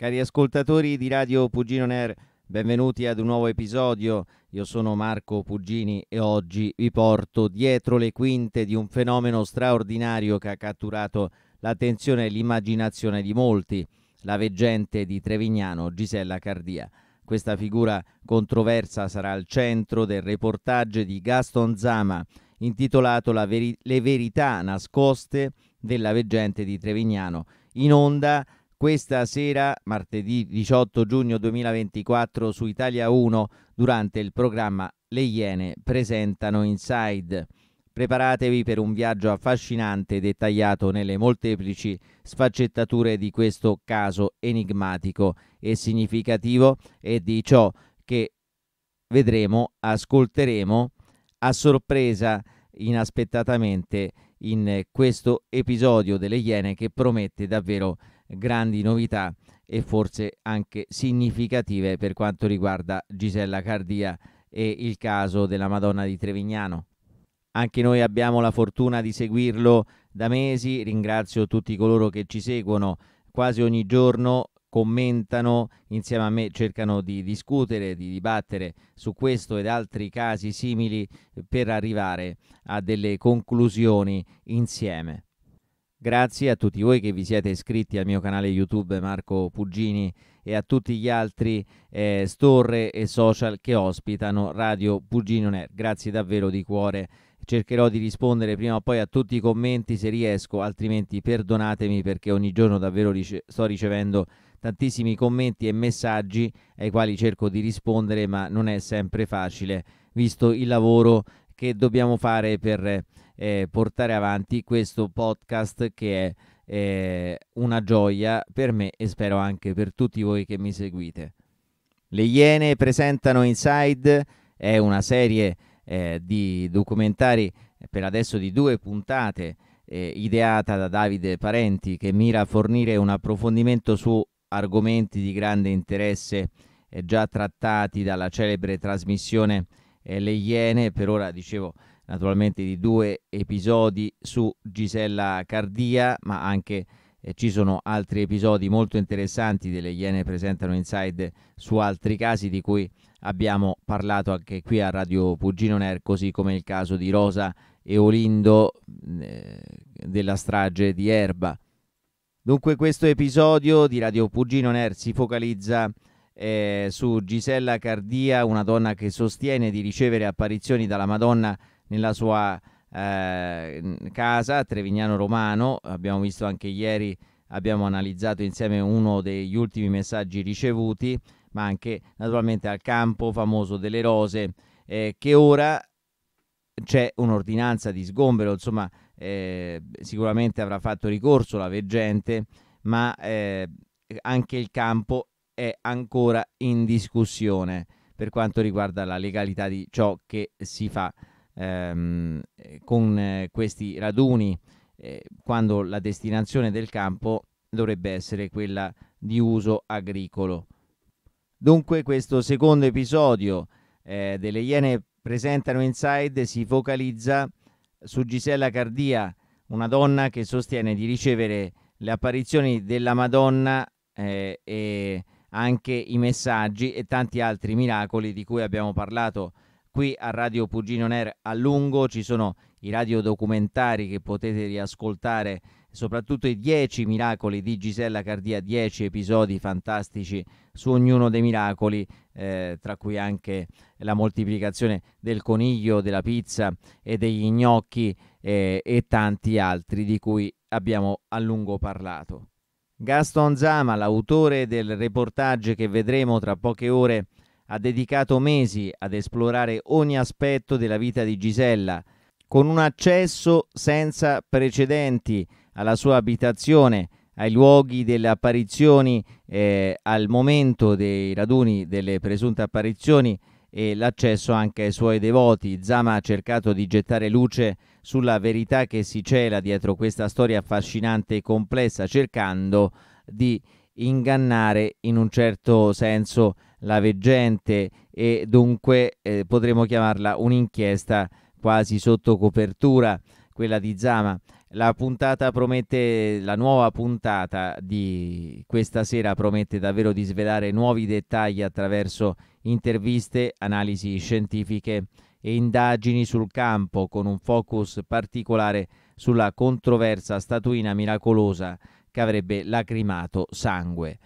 Cari ascoltatori di Radio Pugino Ner, benvenuti ad un nuovo episodio. Io sono Marco Pugini e oggi vi porto dietro le quinte di un fenomeno straordinario che ha catturato l'attenzione e l'immaginazione di molti, la veggente di Trevignano Gisella Cardia. Questa figura controversa sarà al centro del reportage di Gaston Zama intitolato veri- Le verità nascoste della veggente di Trevignano, in onda questa sera, martedì 18 giugno 2024, su Italia 1, durante il programma Le Iene presentano Inside. Preparatevi per un viaggio affascinante dettagliato nelle molteplici sfaccettature di questo caso enigmatico e significativo e di ciò che vedremo, ascolteremo a sorpresa inaspettatamente in questo episodio delle Iene che promette davvero grandi novità e forse anche significative per quanto riguarda Gisella Cardia e il caso della Madonna di Trevignano. Anche noi abbiamo la fortuna di seguirlo da mesi, ringrazio tutti coloro che ci seguono quasi ogni giorno, commentano insieme a me, cercano di discutere, di dibattere su questo ed altri casi simili per arrivare a delle conclusioni insieme. Grazie a tutti voi che vi siete iscritti al mio canale YouTube Marco Puggini e a tutti gli altri eh, store e social che ospitano Radio Puggino Nair. Grazie davvero di cuore. Cercherò di rispondere prima o poi a tutti i commenti se riesco, altrimenti perdonatemi perché ogni giorno davvero rice sto ricevendo tantissimi commenti e messaggi ai quali cerco di rispondere, ma non è sempre facile visto il lavoro che dobbiamo fare per eh, portare avanti questo podcast che è eh, una gioia per me e spero anche per tutti voi che mi seguite. Le Iene presentano Inside, è una serie eh, di documentari eh, per adesso di due puntate eh, ideata da Davide Parenti che mira a fornire un approfondimento su argomenti di grande interesse eh, già trattati dalla celebre trasmissione eh, le Iene, per ora dicevo naturalmente di due episodi su Gisella Cardia, ma anche eh, ci sono altri episodi molto interessanti delle Iene presentano inside su altri casi di cui abbiamo parlato anche qui a Radio Pugino Ner, così come il caso di Rosa e Olindo mm, eh, della strage di Erba. Dunque questo episodio di Radio Pugino Ner si focalizza eh, su Gisella Cardia, una donna che sostiene di ricevere apparizioni dalla Madonna nella sua eh, casa a Trevignano Romano. Abbiamo visto anche ieri, abbiamo analizzato insieme uno degli ultimi messaggi ricevuti, ma anche naturalmente al campo famoso delle rose, eh, che ora c'è un'ordinanza di sgombero, insomma eh, sicuramente avrà fatto ricorso la veggente, ma eh, anche il campo è ancora in discussione per quanto riguarda la legalità di ciò che si fa ehm, con eh, questi raduni, eh, quando la destinazione del campo dovrebbe essere quella di uso agricolo. Dunque questo secondo episodio eh, delle Iene presentano Inside si focalizza su Gisella Cardia, una donna che sostiene di ricevere le apparizioni della Madonna eh, e anche i messaggi e tanti altri miracoli di cui abbiamo parlato qui a Radio Pugino Ner a lungo. Ci sono i radiodocumentari che potete riascoltare, soprattutto i 10 miracoli di Gisella Cardia, 10 episodi fantastici su ognuno dei miracoli, eh, tra cui anche la moltiplicazione del coniglio, della pizza e degli gnocchi eh, e tanti altri di cui abbiamo a lungo parlato. Gaston Zama, l'autore del reportage che vedremo tra poche ore, ha dedicato mesi ad esplorare ogni aspetto della vita di Gisella, con un accesso senza precedenti alla sua abitazione, ai luoghi delle apparizioni, eh, al momento dei raduni delle presunte apparizioni e l'accesso anche ai suoi devoti. Zama ha cercato di gettare luce sulla verità che si cela dietro questa storia affascinante e complessa, cercando di ingannare in un certo senso la veggente e dunque eh, potremmo chiamarla un'inchiesta quasi sotto copertura, quella di Zama. La puntata promette, la nuova puntata di questa sera promette davvero di svelare nuovi dettagli attraverso interviste, analisi scientifiche e indagini sul campo con un focus particolare sulla controversa statuina miracolosa che avrebbe lacrimato sangue.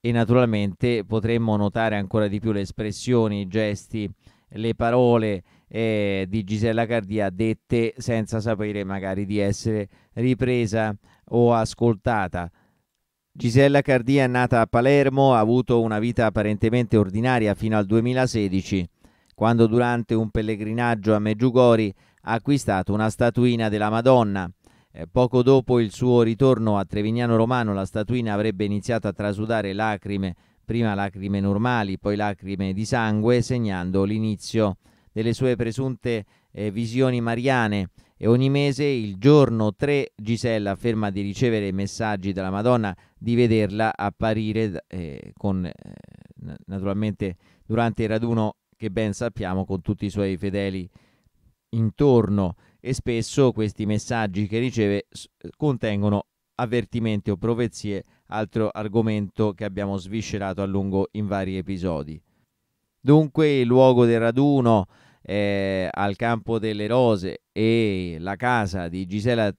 E naturalmente potremmo notare ancora di più le espressioni, i gesti, le parole eh, di Gisella Cardia dette senza sapere magari di essere ripresa o ascoltata. Gisella Cardia è nata a Palermo, ha avuto una vita apparentemente ordinaria fino al 2016, quando durante un pellegrinaggio a Meggiugori ha acquistato una statuina della Madonna. Eh, poco dopo il suo ritorno a Trevignano Romano la statuina avrebbe iniziato a trasudare lacrime, prima lacrime normali, poi lacrime di sangue, segnando l'inizio delle sue presunte eh, visioni mariane e ogni mese il giorno 3 Gisella afferma di ricevere messaggi dalla Madonna, di vederla apparire eh, con, eh, naturalmente durante il raduno che ben sappiamo con tutti i suoi fedeli intorno e spesso questi messaggi che riceve contengono avvertimenti o profezie, altro argomento che abbiamo sviscerato a lungo in vari episodi. Dunque il luogo del raduno eh, al Campo delle Rose e la casa di Gisela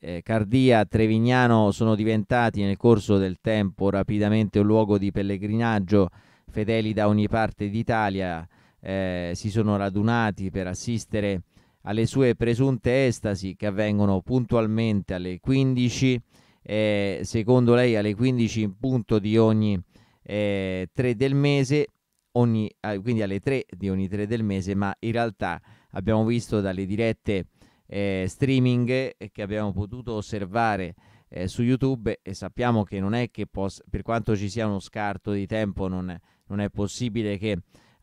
eh, Cardia Trevignano sono diventati nel corso del tempo rapidamente un luogo di pellegrinaggio. Fedeli da ogni parte d'Italia eh, si sono radunati per assistere alle sue presunte estasi che avvengono puntualmente alle 15, eh, secondo lei alle 15 in punto di ogni 3 eh, del mese ogni, eh, quindi alle 3 di ogni 3 del mese, ma in realtà abbiamo visto dalle dirette eh, streaming eh, che abbiamo potuto osservare eh, su YouTube e sappiamo che non è che poss- per quanto ci sia uno scarto di tempo non, non è possibile che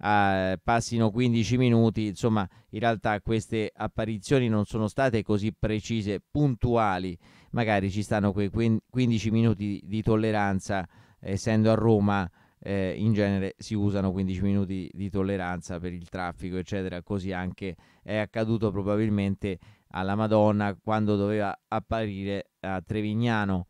eh, passino 15 minuti, insomma in realtà queste apparizioni non sono state così precise, puntuali, magari ci stanno quei 15 minuti di tolleranza essendo a Roma eh, in genere si usano 15 minuti di tolleranza per il traffico, eccetera. Così anche è accaduto probabilmente alla Madonna quando doveva apparire a Trevignano.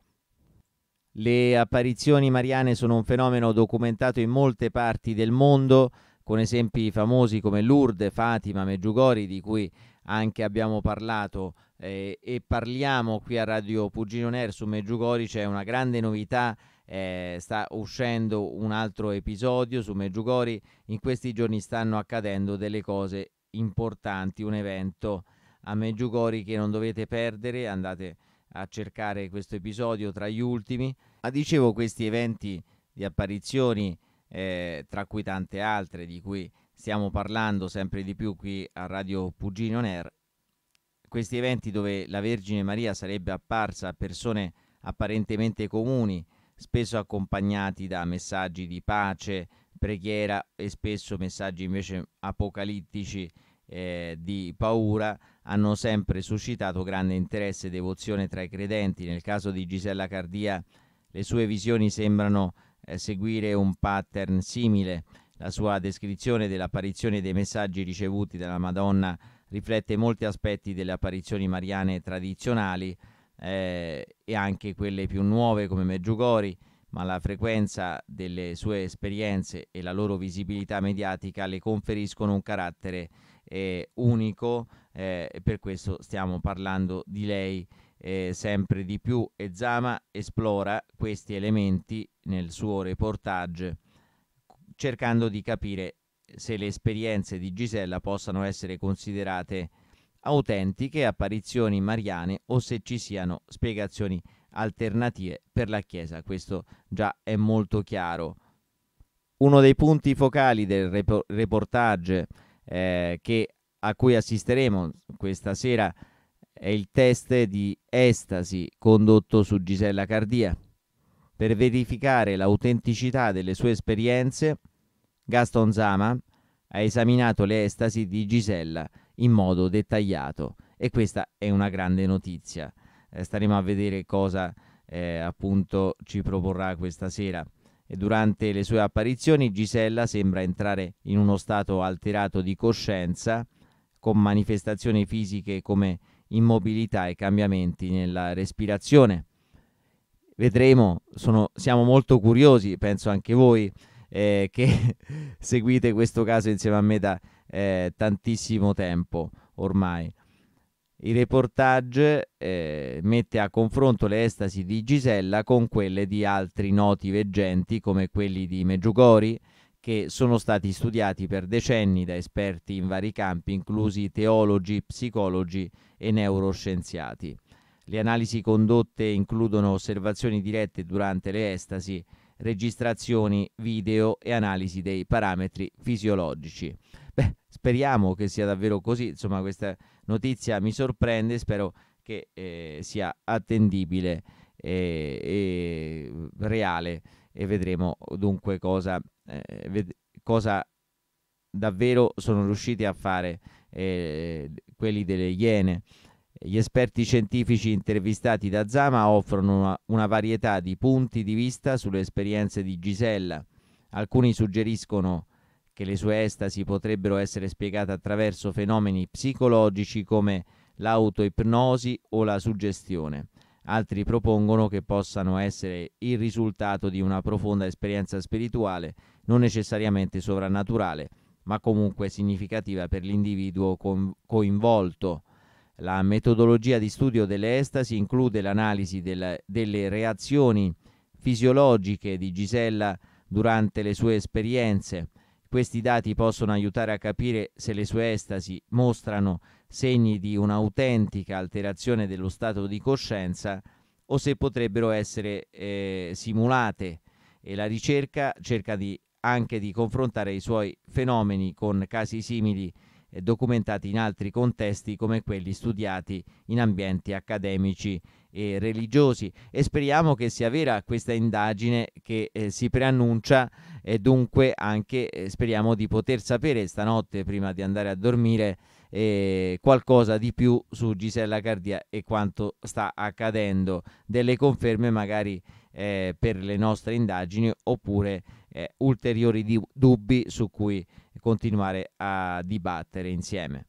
Le apparizioni mariane sono un fenomeno documentato in molte parti del mondo, con esempi famosi come Lourdes, Fatima, Meggiugori, di cui anche abbiamo parlato eh, e parliamo qui a Radio Pugino Ner su Meggiugori, c'è una grande novità eh, sta uscendo un altro episodio su Meggiugori, in questi giorni stanno accadendo delle cose importanti, un evento a Meggiugori che non dovete perdere, andate a cercare questo episodio tra gli ultimi. Ma dicevo questi eventi di apparizioni, eh, tra cui tante altre di cui stiamo parlando sempre di più qui a Radio Pugino Ner, questi eventi dove la Vergine Maria sarebbe apparsa a persone apparentemente comuni, spesso accompagnati da messaggi di pace, preghiera e spesso messaggi invece apocalittici eh, di paura, hanno sempre suscitato grande interesse e devozione tra i credenti. Nel caso di Gisella Cardia le sue visioni sembrano eh, seguire un pattern simile. La sua descrizione dell'apparizione dei messaggi ricevuti dalla Madonna riflette molti aspetti delle apparizioni mariane tradizionali, eh, e anche quelle più nuove come Meggiugori, ma la frequenza delle sue esperienze e la loro visibilità mediatica le conferiscono un carattere eh, unico eh, e per questo stiamo parlando di lei eh, sempre di più e Zama esplora questi elementi nel suo reportage cercando di capire se le esperienze di Gisella possano essere considerate autentiche apparizioni mariane o se ci siano spiegazioni alternative per la Chiesa. Questo già è molto chiaro. Uno dei punti focali del reportage eh, che, a cui assisteremo questa sera è il test di estasi condotto su Gisella Cardia. Per verificare l'autenticità delle sue esperienze, Gaston Zama ha esaminato le estasi di Gisella in modo dettagliato e questa è una grande notizia. Eh, staremo a vedere cosa eh, appunto ci proporrà questa sera. E durante le sue apparizioni Gisella sembra entrare in uno stato alterato di coscienza con manifestazioni fisiche come immobilità e cambiamenti nella respirazione. Vedremo, sono, siamo molto curiosi, penso anche voi, eh, che seguite questo caso insieme a me da eh, tantissimo tempo ormai. Il reportage eh, mette a confronto le estasi di Gisella con quelle di altri noti veggenti come quelli di Meggiugori, che sono stati studiati per decenni da esperti in vari campi, inclusi teologi, psicologi e neuroscienziati. Le analisi condotte includono osservazioni dirette durante le estasi registrazioni video e analisi dei parametri fisiologici. Beh, speriamo che sia davvero così, insomma questa notizia mi sorprende, spero che eh, sia attendibile e, eh, e, reale e vedremo dunque cosa, eh, ved- cosa davvero sono riusciti a fare eh, quelli delle Iene gli esperti scientifici intervistati da Zama offrono una, una varietà di punti di vista sulle esperienze di Gisella. Alcuni suggeriscono che le sue estasi potrebbero essere spiegate attraverso fenomeni psicologici come l'autoipnosi o la suggestione. Altri propongono che possano essere il risultato di una profonda esperienza spirituale, non necessariamente sovrannaturale, ma comunque significativa per l'individuo coinvolto. La metodologia di studio delle estasi include l'analisi della, delle reazioni fisiologiche di Gisella durante le sue esperienze. Questi dati possono aiutare a capire se le sue estasi mostrano segni di un'autentica alterazione dello stato di coscienza o se potrebbero essere eh, simulate e la ricerca cerca di, anche di confrontare i suoi fenomeni con casi simili documentati in altri contesti come quelli studiati in ambienti accademici e religiosi e speriamo che sia vera questa indagine che eh, si preannuncia e dunque anche eh, speriamo di poter sapere stanotte prima di andare a dormire eh, qualcosa di più su Gisella Cardia e quanto sta accadendo, delle conferme magari eh, per le nostre indagini oppure eh, ulteriori di- dubbi su cui continuare a dibattere insieme.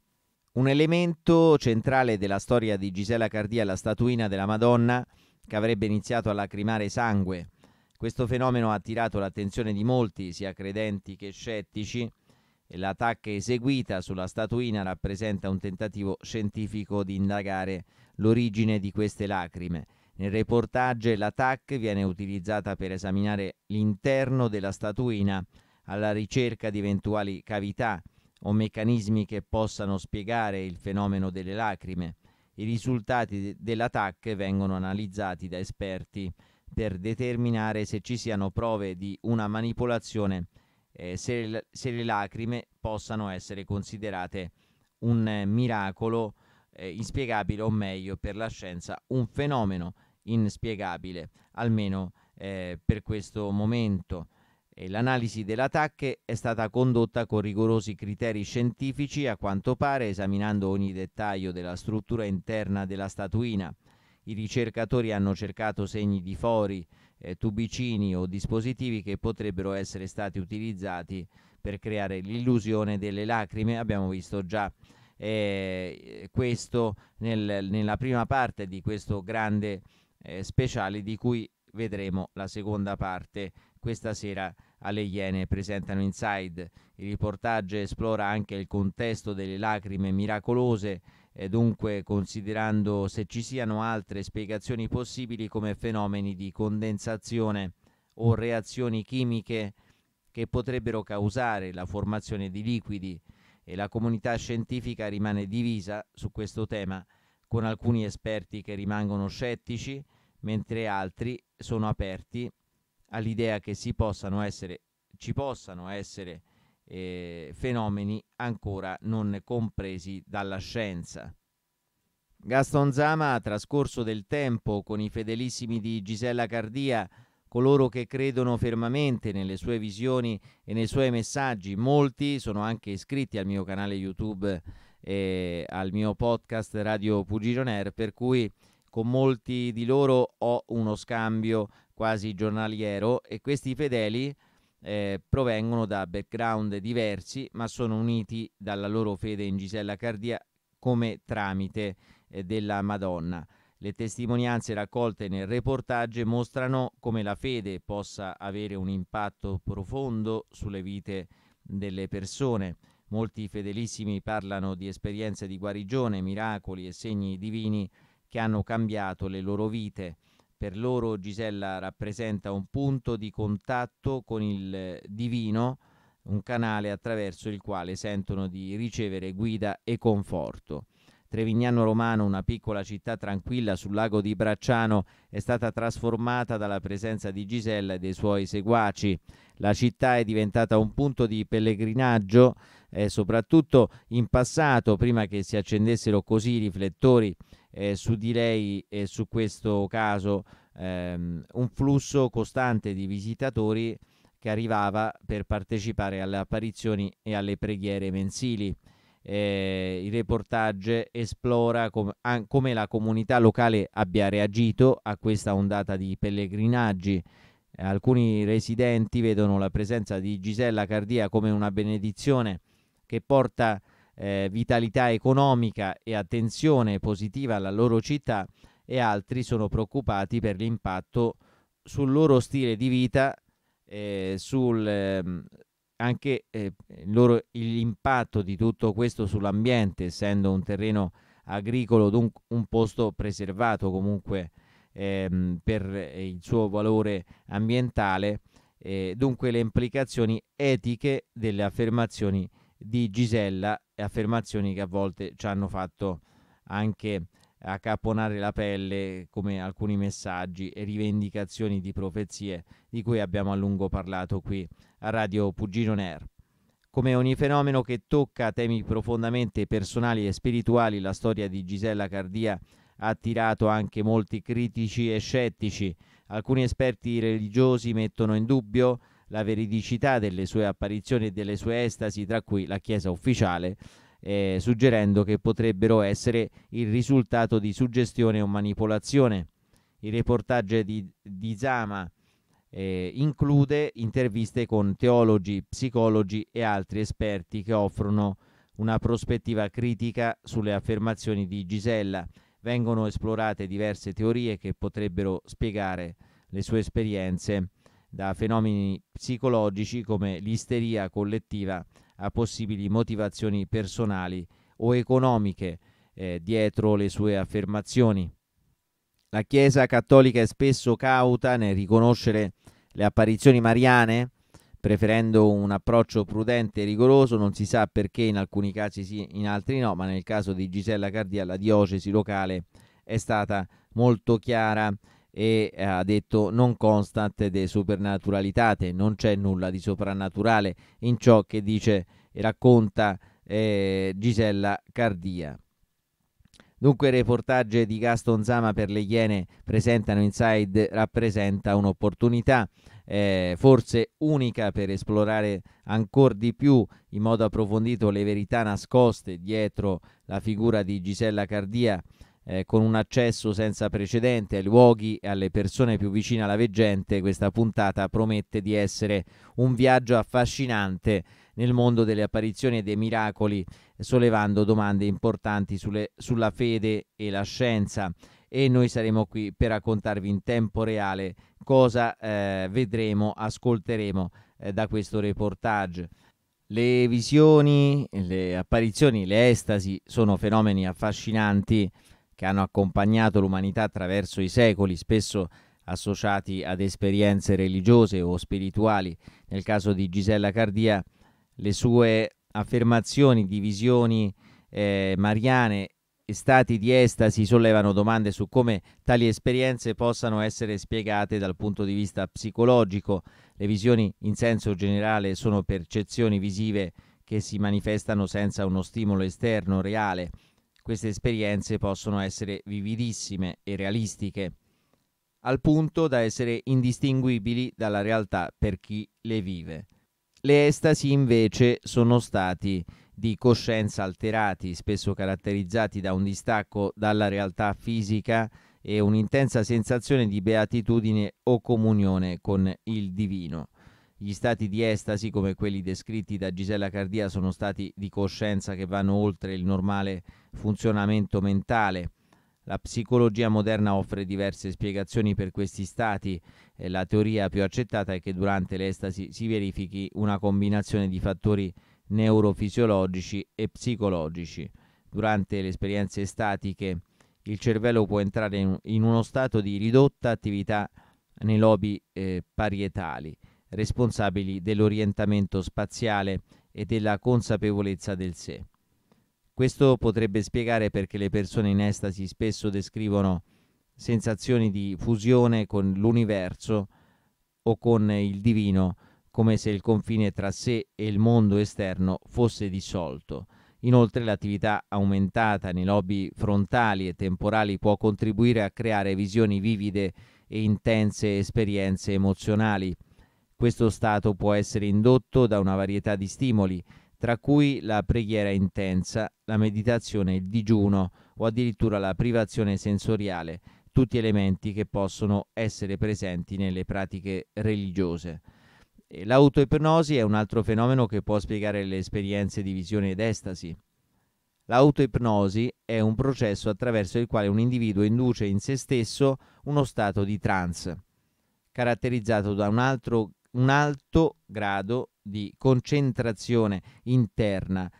Un elemento centrale della storia di Gisella Cardia è la statuina della Madonna che avrebbe iniziato a lacrimare sangue. Questo fenomeno ha attirato l'attenzione di molti, sia credenti che scettici, L'attacca eseguita sulla statuina rappresenta un tentativo scientifico di indagare l'origine di queste lacrime. Nel reportage l'attack viene utilizzata per esaminare l'interno della statuina alla ricerca di eventuali cavità o meccanismi che possano spiegare il fenomeno delle lacrime. I risultati dell'attack vengono analizzati da esperti per determinare se ci siano prove di una manipolazione eh, se, se, le lacrime possano essere considerate un eh, miracolo eh, inspiegabile o meglio per la scienza un fenomeno inspiegabile, almeno eh, per questo momento. L'analisi delle attacche è stata condotta con rigorosi criteri scientifici, a quanto pare esaminando ogni dettaglio della struttura interna della statuina. I ricercatori hanno cercato segni di fori, eh, tubicini o dispositivi che potrebbero essere stati utilizzati per creare l'illusione delle lacrime. Abbiamo visto già eh, questo nel, nella prima parte di questo grande eh, speciale di cui vedremo la seconda parte questa sera alle Iene presentano Inside. Il reportage esplora anche il contesto delle lacrime miracolose e dunque considerando se ci siano altre spiegazioni possibili come fenomeni di condensazione o reazioni chimiche che potrebbero causare la formazione di liquidi e la comunità scientifica rimane divisa su questo tema, con alcuni esperti che rimangono scettici, mentre altri sono aperti all'idea che possano essere, ci possano essere eh, fenomeni ancora non compresi dalla scienza. Gaston Zama ha trascorso del tempo con i fedelissimi di Gisella Cardia, coloro che credono fermamente nelle sue visioni e nei suoi messaggi. Molti sono anche iscritti al mio canale YouTube e al mio podcast Radio Pugiloner, per cui con molti di loro ho uno scambio quasi giornaliero e questi fedeli eh, provengono da background diversi ma sono uniti dalla loro fede in Gisella Cardia come tramite eh, della Madonna. Le testimonianze raccolte nel reportage mostrano come la fede possa avere un impatto profondo sulle vite delle persone. Molti fedelissimi parlano di esperienze di guarigione, miracoli e segni divini che hanno cambiato le loro vite. Per loro Gisella rappresenta un punto di contatto con il eh, divino, un canale attraverso il quale sentono di ricevere guida e conforto. Trevignano Romano, una piccola città tranquilla sul lago di Bracciano, è stata trasformata dalla presenza di Gisella e dei suoi seguaci. La città è diventata un punto di pellegrinaggio, e eh, soprattutto in passato, prima che si accendessero così i riflettori eh, su di lei e su questo caso ehm, un flusso costante di visitatori che arrivava per partecipare alle apparizioni e alle preghiere mensili. Eh, il reportage esplora com- an- come la comunità locale abbia reagito a questa ondata di pellegrinaggi. alcuni residenti vedono la presenza di Gisella Cardia come una benedizione che porta eh, vitalità economica e attenzione positiva alla loro città e altri sono preoccupati per l'impatto sul loro stile di vita, eh, sul, eh, anche eh, loro, l'impatto di tutto questo sull'ambiente, essendo un terreno agricolo, dunque un posto preservato comunque ehm, per eh, il suo valore ambientale, eh, dunque le implicazioni etiche delle affermazioni di Gisella e affermazioni che a volte ci hanno fatto anche accapponare la pelle come alcuni messaggi e rivendicazioni di profezie di cui abbiamo a lungo parlato qui a Radio Pugino Nair. Come ogni fenomeno che tocca temi profondamente personali e spirituali, la storia di Gisella Cardia ha attirato anche molti critici e scettici. Alcuni esperti religiosi mettono in dubbio la veridicità delle sue apparizioni e delle sue estasi, tra cui la Chiesa ufficiale, eh, suggerendo che potrebbero essere il risultato di suggestione o manipolazione. Il reportage di, di Zama eh, include interviste con teologi, psicologi e altri esperti che offrono una prospettiva critica sulle affermazioni di Gisella. Vengono esplorate diverse teorie che potrebbero spiegare le sue esperienze da fenomeni psicologici come l'isteria collettiva a possibili motivazioni personali o economiche eh, dietro le sue affermazioni. La Chiesa cattolica è spesso cauta nel riconoscere le apparizioni mariane, preferendo un approccio prudente e rigoroso, non si sa perché in alcuni casi sì, in altri no, ma nel caso di Gisella Cardia la diocesi locale è stata molto chiara e eh, ha detto non constat de supernaturalitate, non c'è nulla di soprannaturale in ciò che dice e racconta eh, Gisella Cardia. Dunque il reportage di Gaston Zama per le Iene presentano Inside rappresenta un'opportunità eh, forse unica per esplorare ancora di più in modo approfondito le verità nascoste dietro la figura di Gisella Cardia eh, con un accesso senza precedenti ai luoghi e alle persone più vicine alla veggente, questa puntata promette di essere un viaggio affascinante nel mondo delle apparizioni e dei miracoli, sollevando domande importanti sulle, sulla fede e la scienza. E noi saremo qui per raccontarvi in tempo reale cosa eh, vedremo, ascolteremo eh, da questo reportage. Le visioni, le apparizioni, le estasi sono fenomeni affascinanti che hanno accompagnato l'umanità attraverso i secoli, spesso associati ad esperienze religiose o spirituali. Nel caso di Gisella Cardia, le sue affermazioni di visioni eh, mariane e stati di estasi sollevano domande su come tali esperienze possano essere spiegate dal punto di vista psicologico. Le visioni in senso generale sono percezioni visive che si manifestano senza uno stimolo esterno reale queste esperienze possono essere vividissime e realistiche, al punto da essere indistinguibili dalla realtà per chi le vive. Le estasi invece sono stati di coscienza alterati, spesso caratterizzati da un distacco dalla realtà fisica e un'intensa sensazione di beatitudine o comunione con il divino. Gli stati di estasi, come quelli descritti da Gisella Cardia, sono stati di coscienza che vanno oltre il normale funzionamento mentale. La psicologia moderna offre diverse spiegazioni per questi stati. la teoria più accettata è che durante l'estasi si verifichi una combinazione di fattori neurofisiologici e psicologici. Durante le esperienze statiche il cervello può entrare in, in uno stato di ridotta attività nei lobi eh, parietali responsabili dell'orientamento spaziale e della consapevolezza del sé. Questo potrebbe spiegare perché le persone in estasi spesso descrivono sensazioni di fusione con l'universo o con il divino, come se il confine tra sé e il mondo esterno fosse dissolto. Inoltre l'attività aumentata nei lobi frontali e temporali può contribuire a creare visioni vivide e intense esperienze emozionali questo stato può essere indotto da una varietà di stimoli, tra cui la preghiera intensa, la meditazione, il digiuno o addirittura la privazione sensoriale, tutti elementi che possono essere presenti nelle pratiche religiose. L'autoipnosi è un altro fenomeno che può spiegare le esperienze di visione ed estasi. L'autoipnosi è un processo attraverso il quale un individuo induce in se stesso uno stato di trance, caratterizzato da un altro un alto grado di concentrazione interna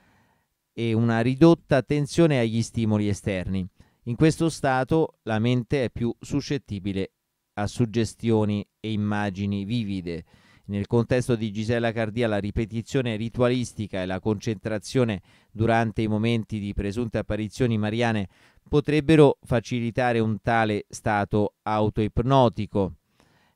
e una ridotta attenzione agli stimoli esterni. In questo stato la mente è più suscettibile a suggestioni e immagini vivide. Nel contesto di Gisella Cardia la ripetizione ritualistica e la concentrazione durante i momenti di presunte apparizioni mariane potrebbero facilitare un tale stato autoipnotico.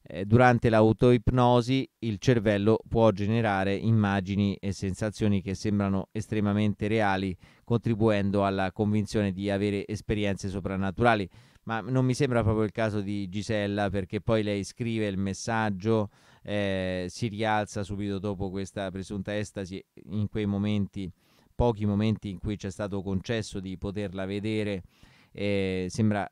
Eh, durante l'autoipnosi il cervello può generare immagini e sensazioni che sembrano estremamente reali, contribuendo alla convinzione di avere esperienze soprannaturali. Ma non mi sembra proprio il caso di Gisella, perché poi lei scrive il messaggio, eh, si rialza subito dopo questa presunta estasi in quei momenti, pochi momenti in cui ci è stato concesso di poterla vedere, eh, sembra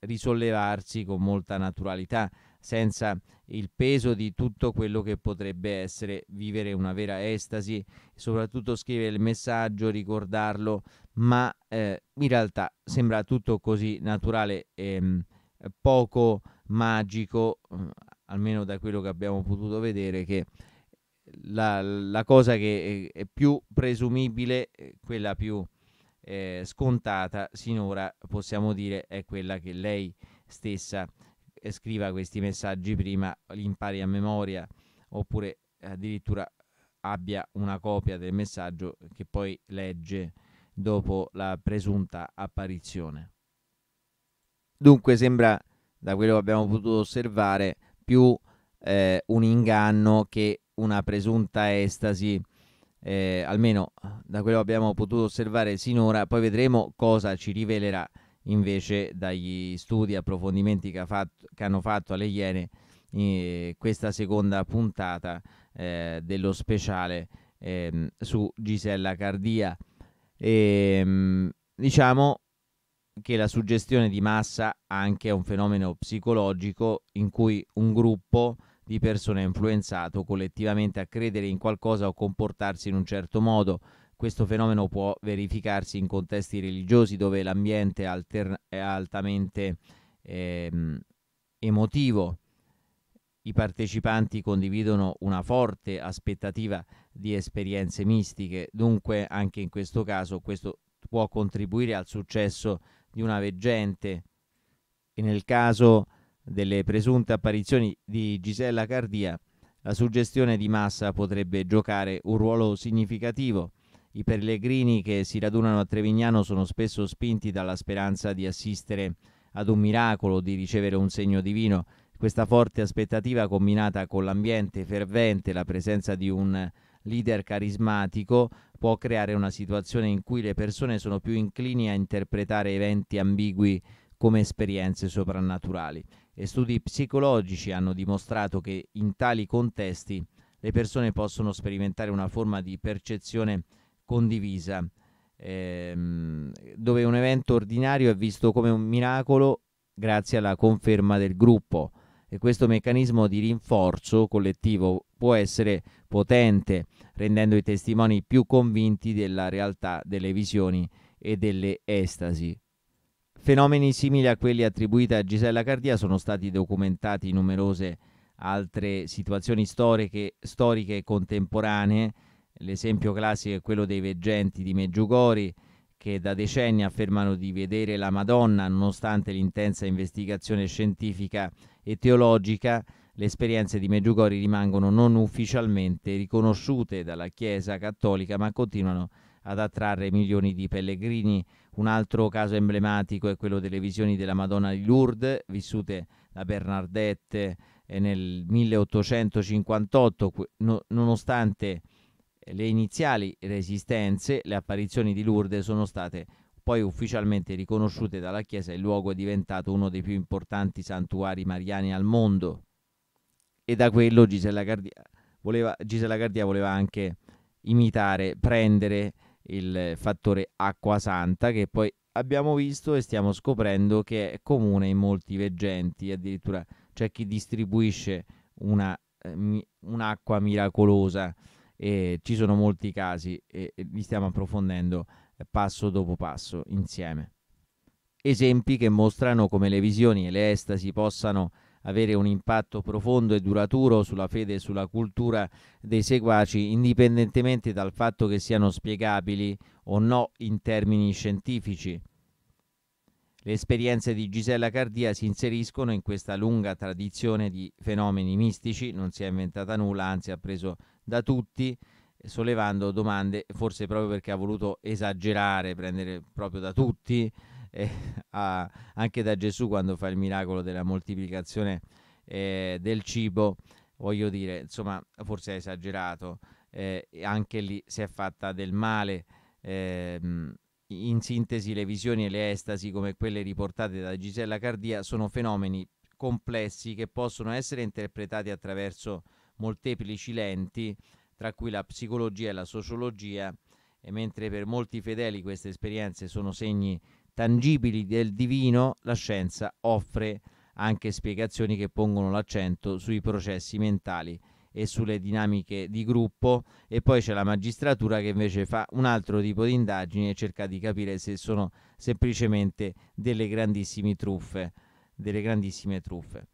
risollevarsi con molta naturalità senza il peso di tutto quello che potrebbe essere vivere una vera estasi, soprattutto scrivere il messaggio, ricordarlo, ma eh, in realtà sembra tutto così naturale e mm, poco magico, mm, almeno da quello che abbiamo potuto vedere, che la, la cosa che è più presumibile, eh, quella più eh, scontata sinora, possiamo dire, è quella che lei stessa ha scriva questi messaggi prima, li impari a memoria oppure addirittura abbia una copia del messaggio che poi legge dopo la presunta apparizione. Dunque sembra, da quello che abbiamo potuto osservare, più eh, un inganno che una presunta estasi, eh, almeno da quello che abbiamo potuto osservare sinora, poi vedremo cosa ci rivelerà invece dagli studi e approfondimenti che, ha fatto, che, hanno fatto alle Iene eh, questa seconda puntata eh, dello speciale eh, su Gisella Cardia. E, ehm, diciamo che la suggestione di massa anche è un fenomeno psicologico in cui un gruppo di persone è influenzato collettivamente a credere in qualcosa o comportarsi in un certo modo questo fenomeno può verificarsi in contesti religiosi dove l'ambiente alter- è altamente ehm, emotivo. I partecipanti condividono una forte aspettativa di esperienze mistiche, dunque anche in questo caso questo può contribuire al successo di una veggente e nel caso delle presunte apparizioni di Gisella Cardia la suggestione di massa potrebbe giocare un ruolo significativo i pellegrini che si radunano a Trevignano sono spesso spinti dalla speranza di assistere ad un miracolo, di ricevere un segno divino. Questa forte aspettativa combinata con l'ambiente fervente, la presenza di un leader carismatico può creare una situazione in cui le persone sono più inclini a interpretare eventi ambigui come esperienze soprannaturali e studi psicologici hanno dimostrato che in tali contesti le persone possono sperimentare una forma di percezione condivisa, ehm, dove un evento ordinario è visto come un miracolo grazie alla conferma del gruppo e questo meccanismo di rinforzo collettivo può essere potente, rendendo i testimoni più convinti della realtà delle visioni e delle estasi. Fenomeni simili a quelli attribuiti a Gisella Cardia sono stati documentati in numerose altre situazioni storiche, storiche contemporanee L'esempio classico è quello dei veggenti di Meggiugori che da decenni affermano di vedere la Madonna nonostante l'intensa investigazione scientifica e teologica le esperienze di Meggiugori rimangono non ufficialmente riconosciute dalla Chiesa Cattolica, ma continuano ad attrarre milioni di pellegrini. Un altro caso emblematico è quello delle visioni della Madonna di Lourdes, vissute da Bernardette eh, nel 1858, nonostante le iniziali resistenze, le apparizioni di Lourdes sono state poi ufficialmente riconosciute dalla Chiesa e il luogo è diventato uno dei più importanti santuari mariani al mondo. E da quello Gisella Cardia voleva, Gisella Cardia voleva anche imitare, prendere il fattore acqua santa che poi abbiamo visto e stiamo scoprendo che è comune in molti veggenti, addirittura c'è chi distribuisce una, eh, un'acqua miracolosa e ci sono molti casi e, e li stiamo approfondendo eh, passo dopo passo insieme. Esempi che mostrano come le visioni e le estasi possano avere un impatto profondo e duraturo sulla fede e sulla cultura dei seguaci, indipendentemente dal fatto che siano spiegabili o no in termini scientifici. Le esperienze di Gisella Cardia si inseriscono in questa lunga tradizione di fenomeni mistici, non si è inventata nulla, anzi ha preso da tutti eh, sollevando domande, forse proprio perché ha voluto esagerare, prendere proprio da tutti, eh, a, anche da Gesù quando fa il miracolo della moltiplicazione eh, del cibo, voglio dire, insomma, forse ha esagerato, eh, anche lì si è fatta del male. Ehm, in sintesi, le visioni e le estasi, come quelle riportate da Gisella Cardia, sono fenomeni complessi che possono essere interpretati attraverso molteplici lenti, tra cui la psicologia e la sociologia, e mentre per molti fedeli queste esperienze sono segni tangibili del divino, la scienza offre anche spiegazioni che pongono l'accento sui processi mentali e sulle dinamiche di gruppo e poi c'è la magistratura che invece fa un altro tipo di indagini e cerca di capire se sono semplicemente delle grandissime truffe, delle grandissime truffe.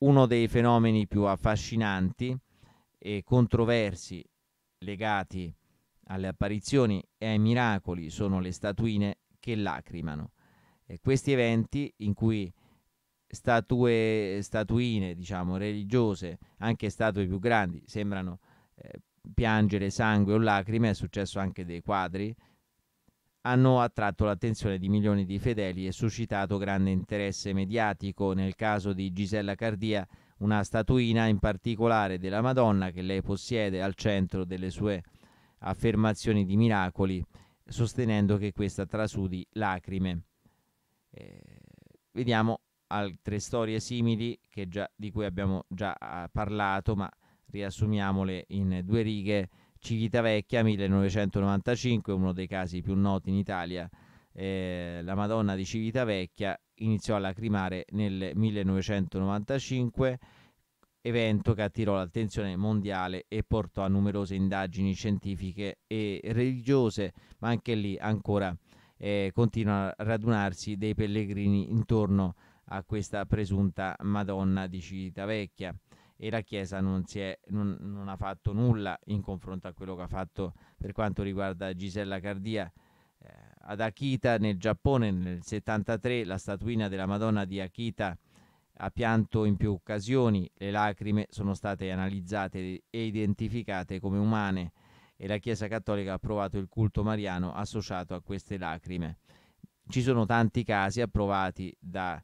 uno dei fenomeni più affascinanti e controversi legati alle apparizioni e ai miracoli sono le statuine che lacrimano. E questi eventi in cui statue, statuine diciamo, religiose, anche statue più grandi, sembrano eh, piangere sangue o lacrime, è successo anche dei quadri hanno attratto l'attenzione di milioni di fedeli e suscitato grande interesse mediatico. Nel caso di Gisella Cardia, una statuina in particolare della Madonna che lei possiede al centro delle sue affermazioni di miracoli, sostenendo che questa trasudi lacrime. Eh, vediamo altre storie simili già, di cui abbiamo già ah, parlato, ma riassumiamole in due righe. Civitavecchia 1995, uno dei casi più noti in Italia. Eh, la Madonna di Civitavecchia iniziò a lacrimare nel 1995, evento che attirò l'attenzione mondiale e portò a numerose indagini scientifiche e religiose, ma anche lì ancora eh, continuano a radunarsi dei pellegrini intorno a questa presunta Madonna di Civitavecchia e la Chiesa non, è, non, non, ha fatto nulla in confronto a quello che ha fatto per quanto riguarda Gisella Cardia. Eh, ad Akita nel Giappone nel 73 la statuina della Madonna di Akita ha pianto in più occasioni, le lacrime sono state analizzate e identificate come umane e la Chiesa Cattolica ha approvato il culto mariano associato a queste lacrime. Ci sono tanti casi approvati da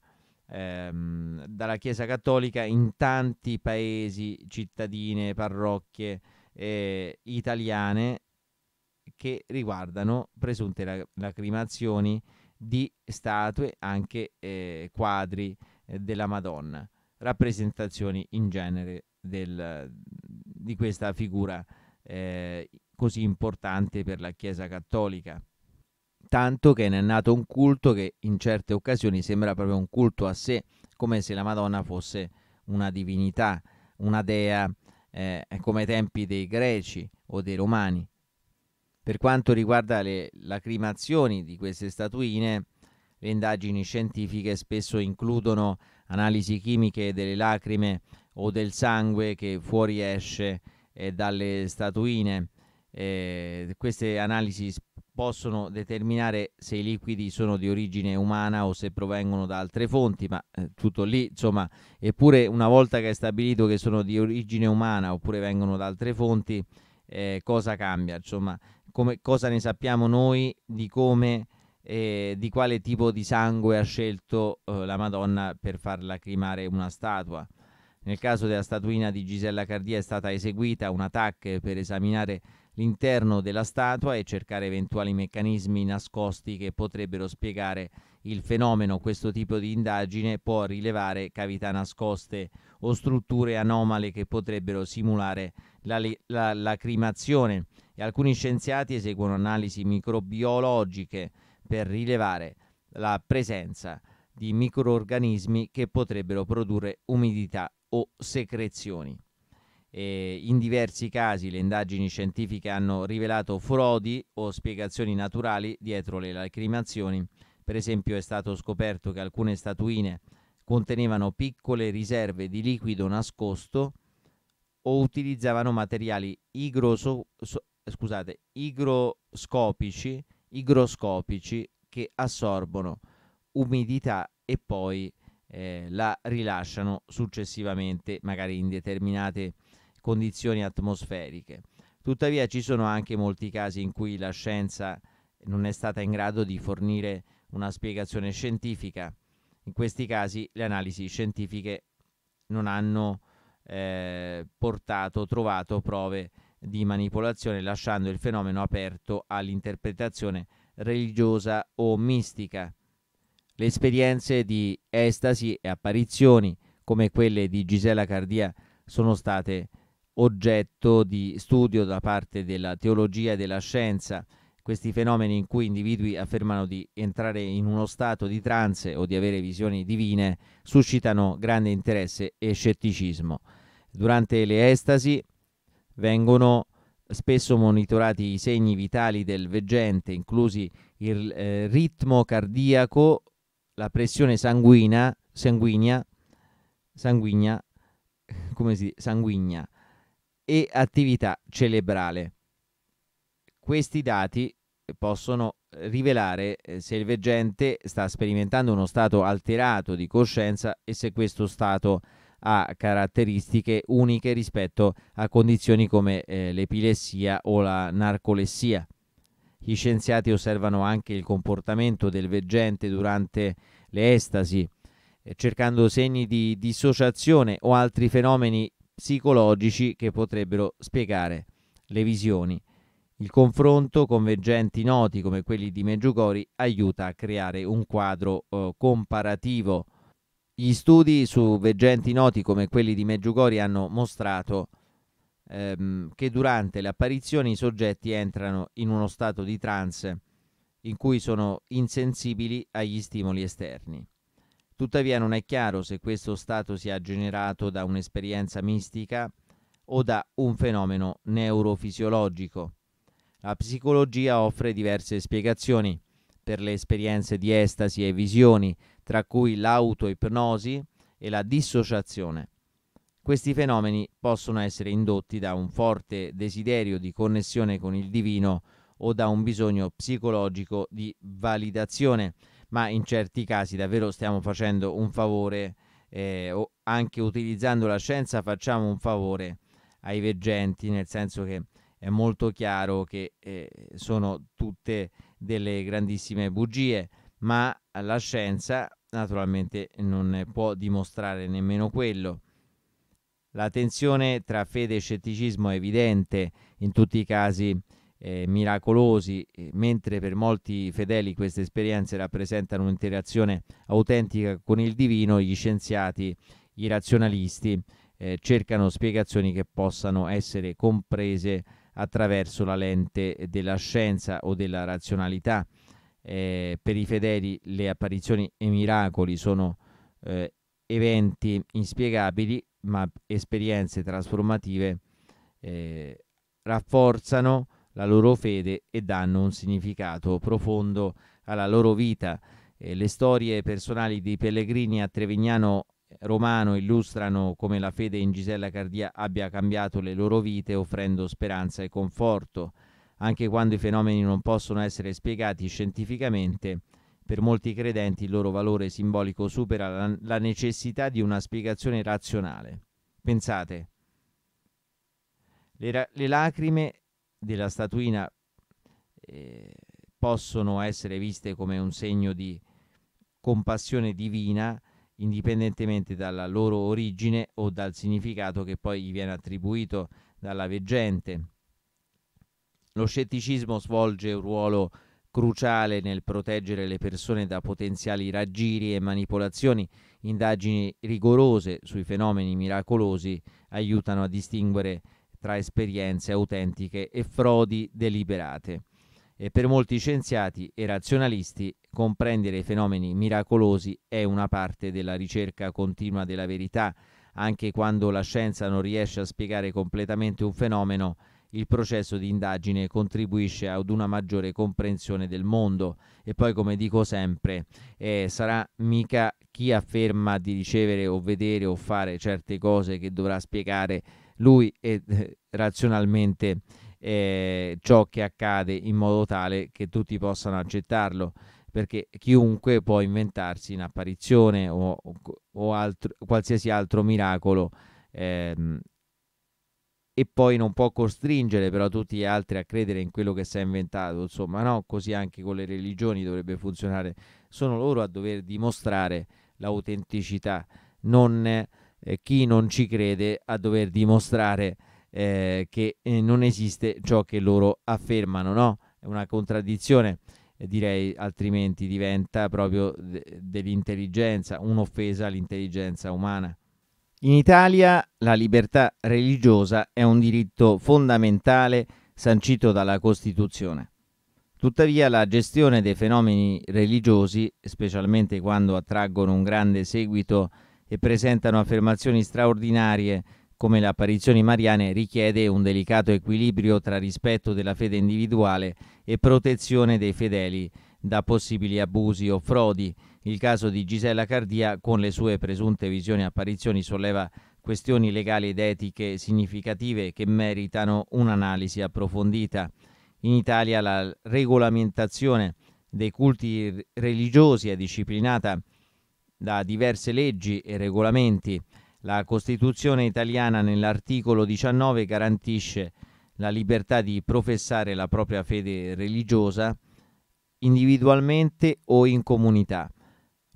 ehm, dalla Chiesa Cattolica in tanti paesi, cittadine, parrocchie eh, italiane che riguardano presunte lac- lacrimazioni di statue, anche eh, quadri eh, della Madonna, rappresentazioni in genere del, di questa figura eh, così importante per la Chiesa Cattolica tanto che ne è nato un culto che in certe occasioni sembra proprio un culto a sé, come se la Madonna fosse una divinità, una dea, eh, come ai tempi dei greci o dei romani. Per quanto riguarda le lacrimazioni di queste statuine, le indagini scientifiche spesso includono analisi chimiche delle lacrime o del sangue che fuoriesce eh, dalle statuine. Eh, queste analisi spesso possono determinare se i liquidi sono di origine umana o se provengono da altre fonti, ma eh, tutto lì, insomma, eppure una volta che è stabilito che sono di origine umana oppure vengono da altre fonti, eh, cosa cambia? Insomma, come, cosa ne sappiamo noi di come, eh, di quale tipo di sangue ha scelto eh, la Madonna per far lacrimare una statua? Nel caso della statuina di Gisella Cardia è stata eseguita un attacco per esaminare l'interno della statua e cercare eventuali meccanismi nascosti che potrebbero spiegare il fenomeno. Questo tipo di indagine può rilevare cavità nascoste o strutture anomale che potrebbero simulare la, la lacrimazione e alcuni scienziati eseguono analisi microbiologiche per rilevare la presenza di microorganismi che potrebbero produrre umidità o secrezioni. Eh, in diversi casi le indagini scientifiche hanno rivelato frodi o spiegazioni naturali dietro le lacrimazioni. Per esempio è stato scoperto che alcune statuine contenevano piccole riserve di liquido nascosto o utilizzavano materiali igroso, scusate, igroscopici, igroscopici che assorbono umidità e poi eh, la rilasciano successivamente, magari in determinate condizioni atmosferiche. Tuttavia ci sono anche molti casi in cui la scienza non è stata in grado di fornire una spiegazione scientifica. In questi casi le analisi scientifiche non hanno eh, portato, trovato prove di manipolazione, lasciando il fenomeno aperto all'interpretazione religiosa o mistica. Le esperienze di estasi e apparizioni, come quelle di Gisela Cardia, sono state oggetto di studio da parte della teologia e della scienza. Questi fenomeni in cui individui affermano di entrare in uno stato di trance o di avere visioni divine suscitano grande interesse e scetticismo. Durante le estasi vengono spesso monitorati i segni vitali del veggente, inclusi il eh, ritmo cardiaco, la pressione sanguina, sanguigna, sanguigna, come si dice, sanguigna, e attività cerebrale. Questi dati possono rivelare eh, se il veggente sta sperimentando uno stato alterato di coscienza e se questo stato ha caratteristiche uniche rispetto a condizioni come eh, l'epilessia o la narcolessia. Gli scienziati osservano anche il comportamento del veggente durante le estasi, eh, cercando segni di dissociazione o altri fenomeni psicologici che potrebbero spiegare le visioni. Il confronto con veggenti noti come quelli di Meggiugori aiuta a creare un quadro eh, comparativo. Gli studi su veggenti noti come quelli di Meggiugori hanno mostrato ehm, che durante le apparizioni i soggetti entrano in uno stato di trance in cui sono insensibili agli stimoli esterni. Tuttavia non è chiaro se questo stato sia generato da un'esperienza mistica o da un fenomeno neurofisiologico. La psicologia offre diverse spiegazioni per le esperienze di estasi e visioni, tra cui l'autoipnosi e la dissociazione. Questi fenomeni possono essere indotti da un forte desiderio di connessione con il divino o da un bisogno psicologico di validazione ma in certi casi davvero stiamo facendo un favore, eh, o anche utilizzando la scienza facciamo un favore ai veggenti, nel senso che è molto chiaro che eh, sono tutte delle grandissime bugie, ma la scienza naturalmente non può dimostrare nemmeno quello. La tensione tra fede e scetticismo è evidente in tutti i casi eh, miracolosi, eh, mentre per molti fedeli queste esperienze rappresentano un'interazione autentica con il divino, gli scienziati, i razionalisti eh, cercano spiegazioni che possano essere comprese attraverso la lente della scienza o della razionalità. Eh, per i fedeli le apparizioni e i miracoli sono eh, eventi inspiegabili, ma esperienze trasformative eh, rafforzano la loro fede e danno un significato profondo alla loro vita. Eh, le storie personali di pellegrini a Trevignano eh, Romano illustrano come la fede in Gisella Cardia abbia cambiato le loro vite offrendo speranza e conforto. Anche quando i fenomeni non possono essere spiegati scientificamente, per molti credenti il loro valore simbolico supera la, la necessità di una spiegazione razionale. Pensate, le, le lacrime della statuina eh, possono essere viste come un segno di compassione divina indipendentemente dalla loro origine o dal significato che poi gli viene attribuito dalla veggente. Lo scetticismo svolge un ruolo cruciale nel proteggere le persone da potenziali raggiri e manipolazioni. Indagini rigorose sui fenomeni miracolosi aiutano a distinguere tra esperienze autentiche e frodi deliberate. E per molti scienziati e razionalisti comprendere i fenomeni miracolosi è una parte della ricerca continua della verità, anche quando la scienza non riesce a spiegare completamente un fenomeno, il processo di indagine contribuisce ad una maggiore comprensione del mondo e poi come dico sempre eh, sarà mica chi afferma di ricevere o vedere o fare certe cose che dovrà spiegare lui è eh, razionalmente eh, ciò che accade in modo tale che tutti possano accettarlo perché chiunque può inventarsi un'apparizione o, o altro, qualsiasi altro miracolo ehm, e poi non può costringere però tutti gli altri a credere in quello che si è inventato, insomma, no? Così anche con le religioni dovrebbe funzionare. Sono loro a dover dimostrare l'autenticità, non eh, chi non ci crede a dover dimostrare eh, che eh, non esiste ciò che loro affermano, no? È una contraddizione, eh, direi, altrimenti diventa proprio de- dell'intelligenza, un'offesa all'intelligenza umana. In Italia la libertà religiosa è un diritto fondamentale sancito dalla Costituzione. Tuttavia la gestione dei fenomeni religiosi, specialmente quando attraggono un grande seguito e presentano affermazioni straordinarie come le apparizioni mariane richiede un delicato equilibrio tra rispetto della fede individuale e protezione dei fedeli da possibili abusi o frodi. Il caso di Gisella Cardia con le sue presunte visioni e apparizioni solleva questioni legali ed etiche significative che meritano un'analisi approfondita. In Italia la regolamentazione dei culti religiosi è disciplinata da diverse leggi e regolamenti. La Costituzione italiana nell'articolo 19 garantisce la libertà di professare la propria fede religiosa individualmente o in comunità,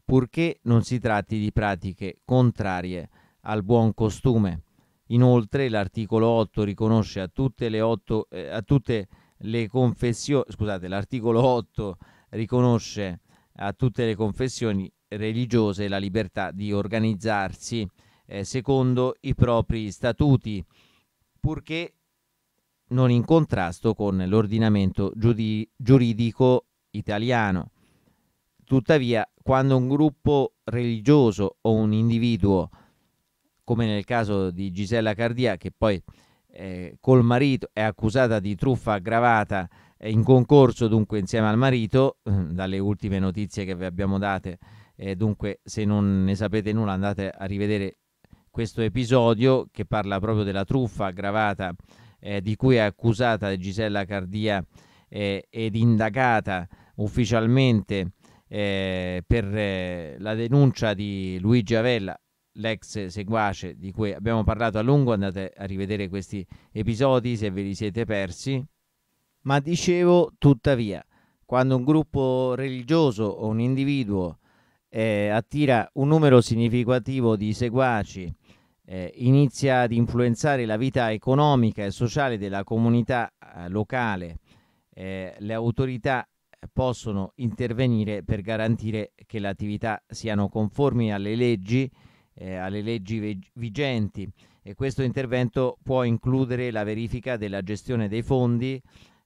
purché non si tratti di pratiche contrarie al buon costume. Inoltre l'articolo 8 riconosce a tutte le, 8, eh, a tutte le confessioni, scusate, l'articolo 8 riconosce a tutte le confessioni religiose la libertà di organizzarsi eh, secondo i propri statuti, purché non in contrasto con l'ordinamento giuridico italiano. Tuttavia, quando un gruppo religioso o un individuo, come nel caso di Gisella Cardia, che poi eh, col marito è accusata di truffa aggravata eh, in concorso dunque insieme al marito, eh, dalle ultime notizie che vi abbiamo date eh, dunque, se non ne sapete nulla, andate a rivedere questo episodio che parla proprio della truffa aggravata eh, di cui è accusata Gisella Cardia eh, ed indagata ufficialmente eh, per eh, la denuncia di Luigi Avella, l'ex seguace di cui abbiamo parlato a lungo. Andate a rivedere questi episodi se ve li siete persi. Ma dicevo, tuttavia, quando un gruppo religioso o un individuo eh, attira un numero significativo di seguaci, eh, inizia ad influenzare la vita economica e sociale della comunità eh, locale. Eh, le autorità eh, possono intervenire per garantire che le attività siano conformi alle leggi, eh, alle leggi vigenti e questo intervento può includere la verifica della gestione dei fondi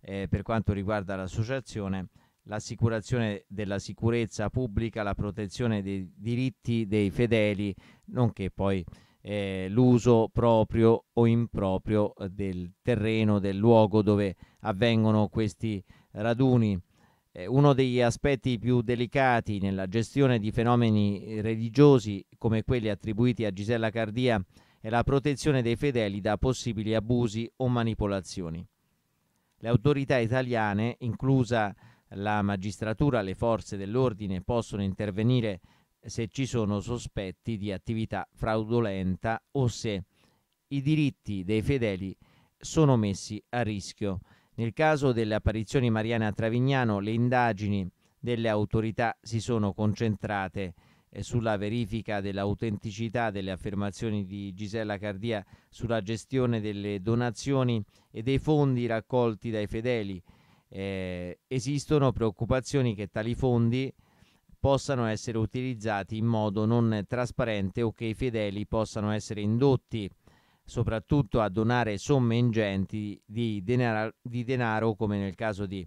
per quanto riguarda l'associazione l'assicurazione della sicurezza pubblica, la protezione dei diritti dei fedeli, nonché poi eh, l'uso proprio o improprio eh, del terreno, del luogo dove avvengono questi raduni. Eh, uno degli aspetti più delicati nella gestione di fenomeni eh, religiosi come quelli attribuiti a Gisella Cardia è la protezione dei fedeli da possibili abusi o manipolazioni. Le autorità italiane, inclusa la magistratura, le forze dell'ordine possono intervenire se ci sono sospetti di attività fraudolenta o se i diritti dei fedeli sono messi a rischio. Nel caso delle apparizioni mariane a Travignano, le indagini delle autorità si sono concentrate eh, sulla verifica dell'autenticità delle affermazioni di Gisella Cardia sulla gestione delle donazioni e dei fondi raccolti dai fedeli, eh, esistono preoccupazioni che tali fondi possano essere utilizzati in modo non trasparente o che i fedeli possano essere indotti soprattutto a donare somme ingenti di denaro, di denaro come nel caso di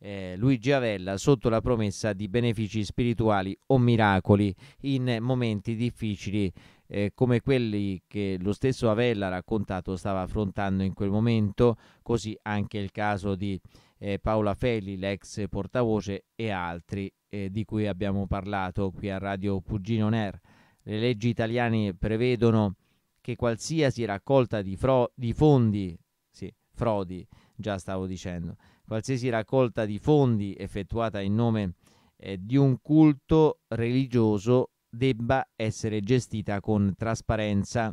eh, Luigi Avella sotto la promessa di benefici spirituali o miracoli in momenti difficili eh, come quelli che lo stesso Avella raccontato stava affrontando in quel momento, così anche il caso di eh, Paola Feli, l'ex portavoce, e altri eh, di cui abbiamo parlato qui a Radio Pugino Ner. Le leggi italiane prevedono che qualsiasi raccolta di, fro- di fondi, sì, frodi, già stavo dicendo, qualsiasi raccolta di fondi effettuata in nome eh, di un culto religioso debba essere gestita con trasparenza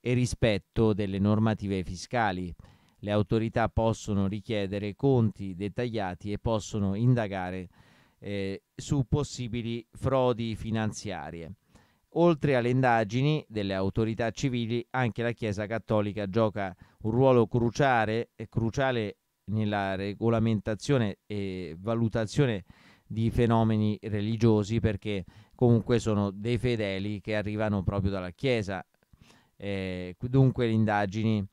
e rispetto delle normative fiscali le autorità possono richiedere conti dettagliati e possono indagare eh, su possibili frodi finanziarie. Oltre alle indagini delle autorità civili, anche la Chiesa Cattolica gioca un ruolo cruciale, cruciale nella regolamentazione e valutazione di fenomeni religiosi perché comunque sono dei fedeli che arrivano proprio dalla Chiesa. Eh, dunque le indagini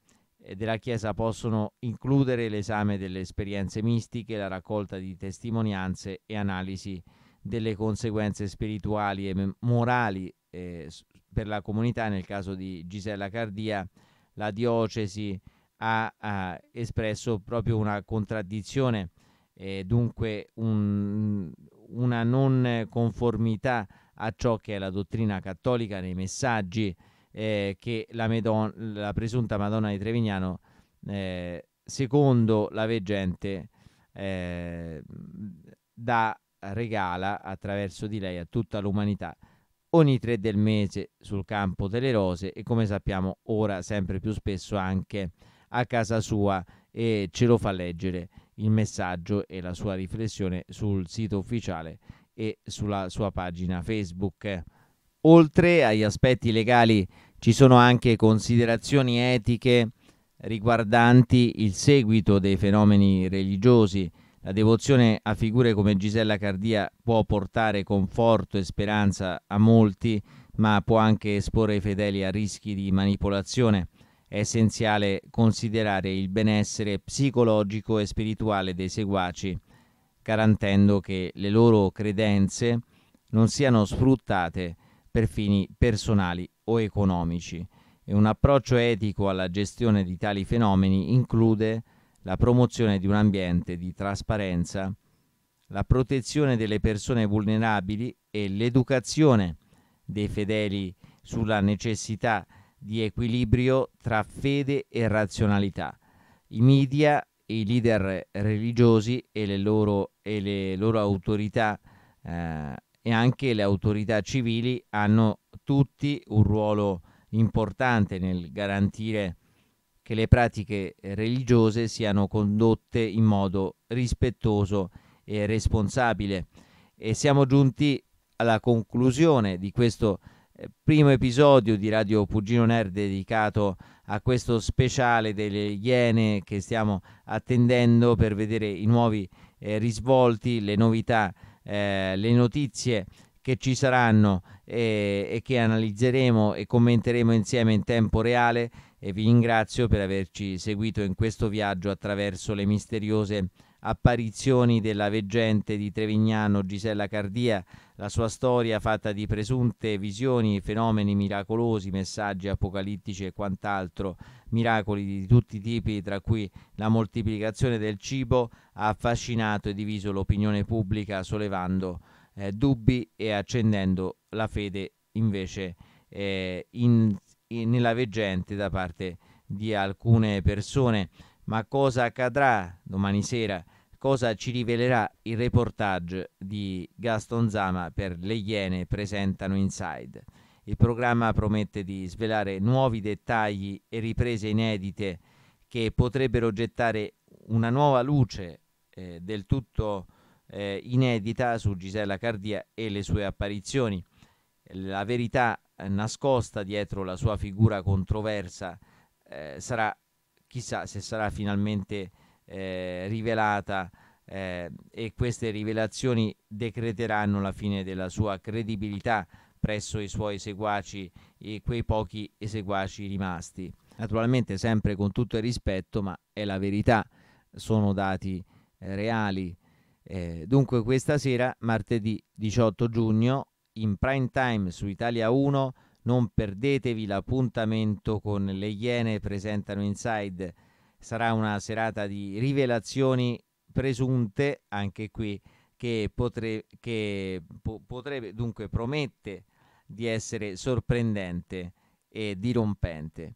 della Chiesa possono includere l'esame delle esperienze mistiche, la raccolta di testimonianze e analisi delle conseguenze spirituali e morali eh, per la comunità. Nel caso di Gisella Cardia, la diocesi ha, ha espresso proprio una contraddizione, eh, dunque un, una non conformità a ciò che è la dottrina cattolica nei messaggi eh, che la, Madonna, la, presunta Madonna di Trevignano, eh, secondo la veggente, eh, dà, regala attraverso di lei a tutta l'umanità ogni tre del mese sul campo delle rose e come sappiamo ora sempre più spesso anche a casa sua e ce lo fa leggere il messaggio e la sua riflessione sul sito ufficiale e sulla sua pagina Facebook. Oltre agli aspetti legali ci sono anche considerazioni etiche riguardanti il seguito dei fenomeni religiosi. La devozione a figure come Gisella Cardia può portare conforto e speranza a molti, ma può anche esporre i fedeli a rischi di manipolazione. È essenziale considerare il benessere psicologico e spirituale dei seguaci, garantendo che le loro credenze non siano sfruttate per fini personali o economici e un approccio etico alla gestione di tali fenomeni include la promozione di un ambiente di trasparenza, la protezione delle persone vulnerabili e l'educazione dei fedeli sulla necessità di equilibrio tra fede e razionalità. I media, i leader religiosi e le loro, e le loro autorità eh, e anche le autorità civili hanno tutti un ruolo importante nel garantire che le pratiche religiose siano condotte in modo rispettoso e responsabile. E siamo giunti alla conclusione di questo eh, primo episodio di Radio Pugino Nerd dedicato a questo speciale delle Iene che stiamo attendendo per vedere i nuovi eh, risvolti, le novità eh, le notizie che ci saranno eh, e che analizzeremo e commenteremo insieme in tempo reale e vi ringrazio per averci seguito in questo viaggio attraverso le misteriose apparizioni della veggente di Trevignano Gisella Cardia la sua storia fatta di presunte visioni, fenomeni miracolosi, messaggi apocalittici e quant'altro, miracoli di tutti i tipi, tra cui la moltiplicazione del cibo, ha affascinato e diviso l'opinione pubblica, sollevando eh, dubbi e accendendo la fede invece eh, in, in, nella veggente da parte di alcune persone. Ma cosa accadrà domani sera? cosa ci rivelerà il reportage di Gaston Zama per Le Iene presentano Inside. Il programma promette di svelare nuovi dettagli e riprese inedite che potrebbero gettare una nuova luce eh, del tutto eh, inedita su Gisella Cardia e le sue apparizioni. La verità nascosta dietro la sua figura controversa eh, sarà, chissà se sarà finalmente eh, rivelata eh, e queste rivelazioni decreteranno la fine della sua credibilità presso i suoi seguaci e quei pochi seguaci rimasti. Naturalmente sempre con tutto il rispetto, ma è la verità, sono dati eh, reali. Eh, dunque questa sera, martedì 18 giugno, in prime time su Italia 1, non perdetevi l'appuntamento con le Iene presentano Inside sarà una serata di rivelazioni presunte, anche qui, che, potre, che po- potrebbe, dunque promette di essere sorprendente e dirompente.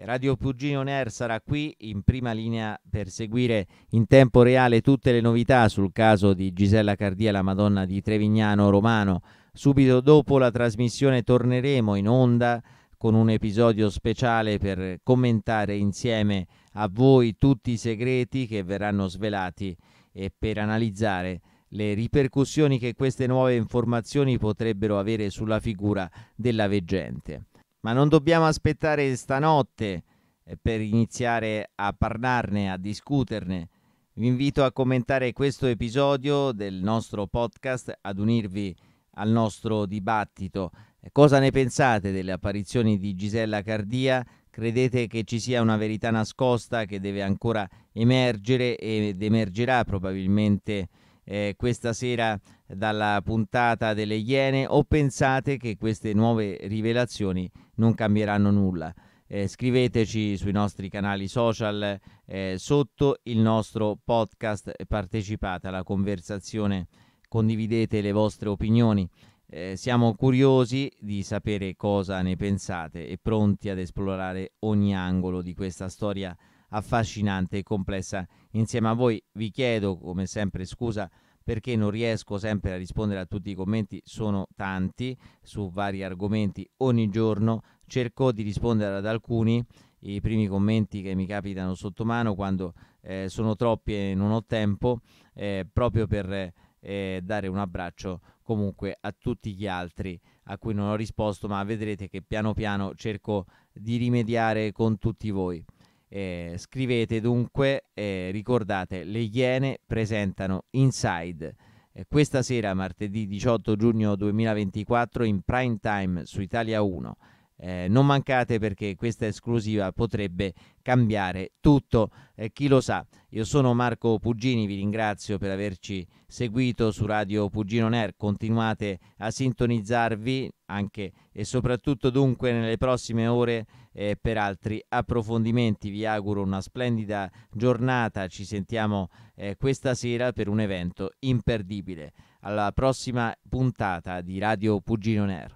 Radio Pugino Nair sarà qui in prima linea per seguire in tempo reale tutte le novità sul caso di Gisella Cardia, la Madonna di Trevignano Romano. Subito dopo la trasmissione torneremo in onda con un episodio speciale per commentare insieme a voi tutti i segreti che verranno svelati e per analizzare le ripercussioni che queste nuove informazioni potrebbero avere sulla figura della veggente. Ma non dobbiamo aspettare stanotte eh, per iniziare a parlarne, a discuterne. Vi invito a commentare questo episodio del nostro podcast, ad unirvi al nostro dibattito. Cosa ne pensate delle apparizioni di Gisella Cardia? Credete che ci sia una verità nascosta che deve ancora emergere ed emergerà probabilmente eh, questa sera dalla puntata delle Iene o pensate che queste nuove rivelazioni non cambieranno nulla? Eh, scriveteci sui nostri canali social eh, sotto il nostro podcast partecipate alla conversazione condividete le vostre opinioni eh, siamo curiosi di sapere cosa ne pensate e pronti ad esplorare ogni angolo di questa storia affascinante e complessa insieme a voi. Vi chiedo, come sempre, scusa perché non riesco sempre a rispondere a tutti i commenti, sono tanti su vari argomenti ogni giorno, cerco di rispondere ad alcuni, i primi commenti che mi capitano sotto mano quando eh, sono troppi e non ho tempo, eh, proprio per eh, dare un abbraccio comunque a tutti gli altri a cui non ho risposto, ma vedrete che piano piano cerco di rimediare con tutti voi. Eh, scrivete dunque, eh, ricordate, le Iene presentano Inside. Eh, questa sera, martedì 18 giugno 2024, in prime time su Italia 1. Eh, non mancate perché questa esclusiva potrebbe cambiare tutto, eh, chi lo sa. Io sono Marco Puggini, vi ringrazio per averci seguito su Radio Puggino Ner. Continuate a sintonizzarvi anche e soprattutto dunque nelle prossime ore eh, per altri approfondimenti. Vi auguro una splendida giornata. Ci sentiamo eh, questa sera per un evento imperdibile. Alla prossima puntata di Radio Puggino Ner.